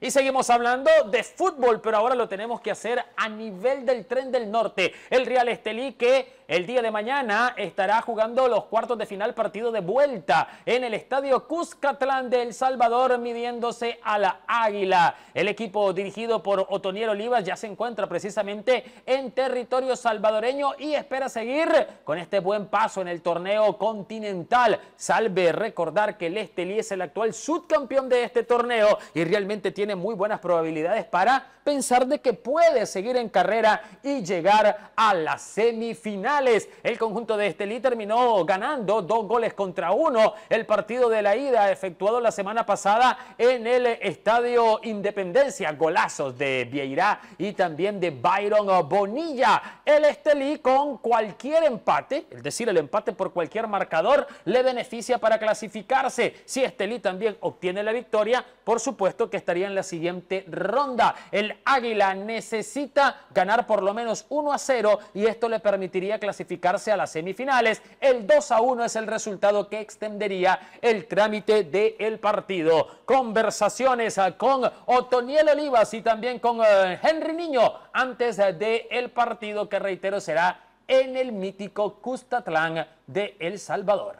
Y seguimos hablando de fútbol, pero ahora lo tenemos que hacer a nivel del tren del norte. El Real Estelí que el día de mañana estará jugando los cuartos de final partido de vuelta en el estadio Cuscatlán de El Salvador, midiéndose a la Águila. El equipo dirigido por Otoniel Olivas ya se encuentra precisamente en territorio salvadoreño y espera seguir con este buen paso en el torneo continental. Salve recordar que el Estelí es el actual subcampeón de este torneo y realmente tiene muy buenas probabilidades para pensar de que puede seguir en carrera y llegar a la semifinal. El conjunto de Estelí terminó ganando dos goles contra uno. El partido de la ida efectuado la semana pasada en el Estadio Independencia. Golazos de Vieira y también de Byron Bonilla. El Estelí con cualquier empate, es decir, el empate por cualquier marcador, le beneficia para clasificarse. Si Estelí también obtiene la victoria, por supuesto que estaría en la siguiente ronda. El Águila necesita ganar por lo menos 1 a 0 y esto le permitiría que clasificarse a las semifinales. El 2 a 1 es el resultado que extendería el trámite del partido. Conversaciones con Otoniel Olivas y también con eh, Henry Niño antes del el partido que reitero será en el mítico Custatlán de El Salvador.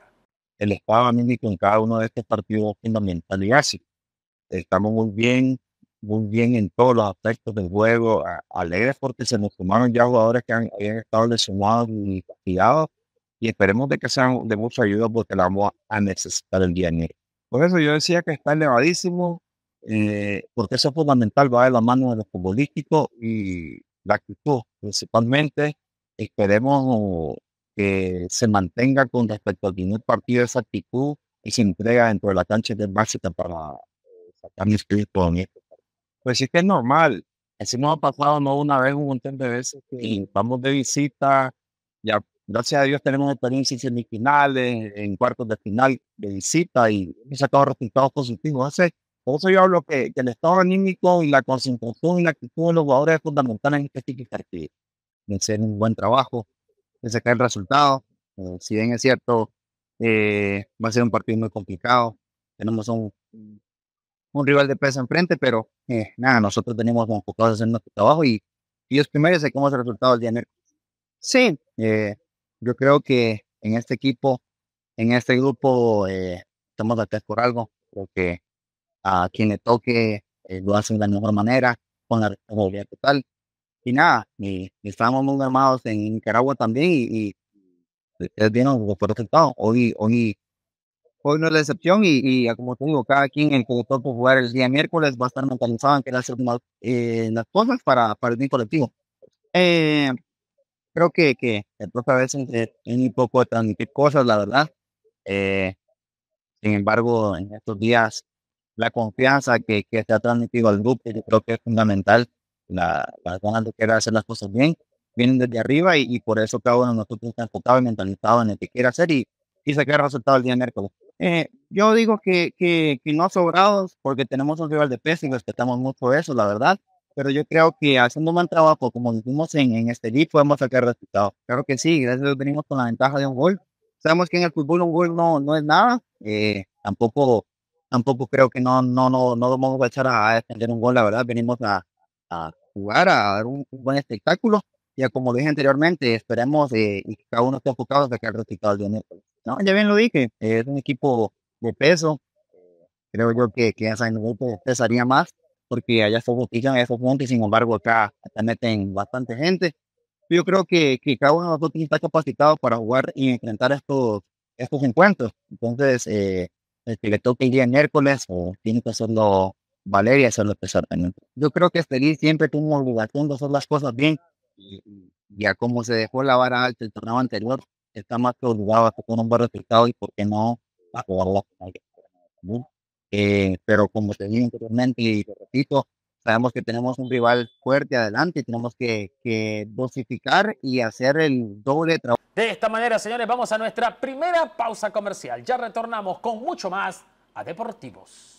El estado mímico en cada uno de estos partidos es fundamental y así Estamos muy bien, muy bien en todos los aspectos del juego, alegres porque se nos sumaron ya jugadores que han, estado lesionados y castigados y esperemos de que sean de mucha ayuda porque la vamos a necesitar el día de Por eso yo decía que está elevadísimo, eh, porque eso es fundamental, va de la mano de los futbolísticos y la actitud principalmente. Esperemos que se mantenga con respecto al primer partido esa actitud y se entrega dentro de la cancha de máxima para sacar mis en esto pues sí que es normal. Así nos ha pasado no una vez, un montón de veces que vamos de visita, ya gracias a Dios tenemos experiencias en semifinales, en cuartos de final de visita y hemos sacado resultados positivos. Hace, por eso yo hablo que, el estado anímico y la concentración y la actitud de los jugadores es fundamental en este tipo de En hacer un buen trabajo, de sacar el resultado. Eh, si bien es cierto, eh, va a ser un partido muy complicado. Tenemos un un rival de peso enfrente, pero eh, nada, nosotros venimos enfocados a hacer nuestro trabajo y, ellos primero sacamos el resultado el día de Sí, eh, yo creo que en este equipo, en este grupo, eh, estamos test por algo, porque a quien le toque eh, lo hacen de la mejor manera, con la responsabilidad total. Y nada, y, estábamos muy armados en Nicaragua también y, y es bien por resultado. Hoy, hoy hoy no es la excepción y, ah, como tengo digo, cada quien el que por jugar el día miércoles va a estar mentalizado en que hacer más, eh, las cosas para, para el colectivo. Eh, creo que, que el profe pues, a veces es un poco transmitir cosas, la verdad. Eh, sin embargo, en estos días, la confianza que, que se ha transmitido al grupo, yo creo que es fundamental. La, las ganas de querer hacer las cosas bien vienen desde arriba y, por eso cada uno de nosotros está enfocado y mentalizado en el que quiere hacer y, y sacar resultados el día miércoles. Eh, yo digo que, que, que, no sobrados porque tenemos un rival de peso y respetamos mucho eso, la verdad. Pero yo creo que haciendo un buen trabajo, como dijimos en, en este league, podemos sacar resultados. Claro que sí, gracias a Dios venimos con la ventaja de un gol. Sabemos que en el fútbol un gol no, no es nada. Eh, tampoco, tampoco creo que no, no, no, no vamos a echar a defender un gol, la verdad. Venimos a, a jugar, a dar un, buen espectáculo. Ya como dije anteriormente, esperemos eh, y que cada uno esté enfocado a sacar resultados de un ya bien lo dije, es un equipo de peso. Eh, creo yo que, que esa grupo pesaría más porque allá se en esos montes, sin embargo acá, meten bastante gente. Yo creo que, que cada uno de nosotros está capacitado para jugar y enfrentar estos, estos encuentros. Entonces, eh, el que le toque el miércoles o tiene que hacerlo Valeria, hacerlo pesar Yo creo que Estelí siempre tuvo lugar de hacer las cosas bien y, como se dejó la vara alta el torneo anterior, está más que obligado con un buen resultado y por qué no a jugar eh, pero como te dije anteriormente y te repito, sabemos que tenemos un rival fuerte adelante y tenemos que, que dosificar y hacer el doble trabajo. De esta manera, señores, vamos a nuestra primera pausa comercial. Ya retornamos con mucho más a Deportivos.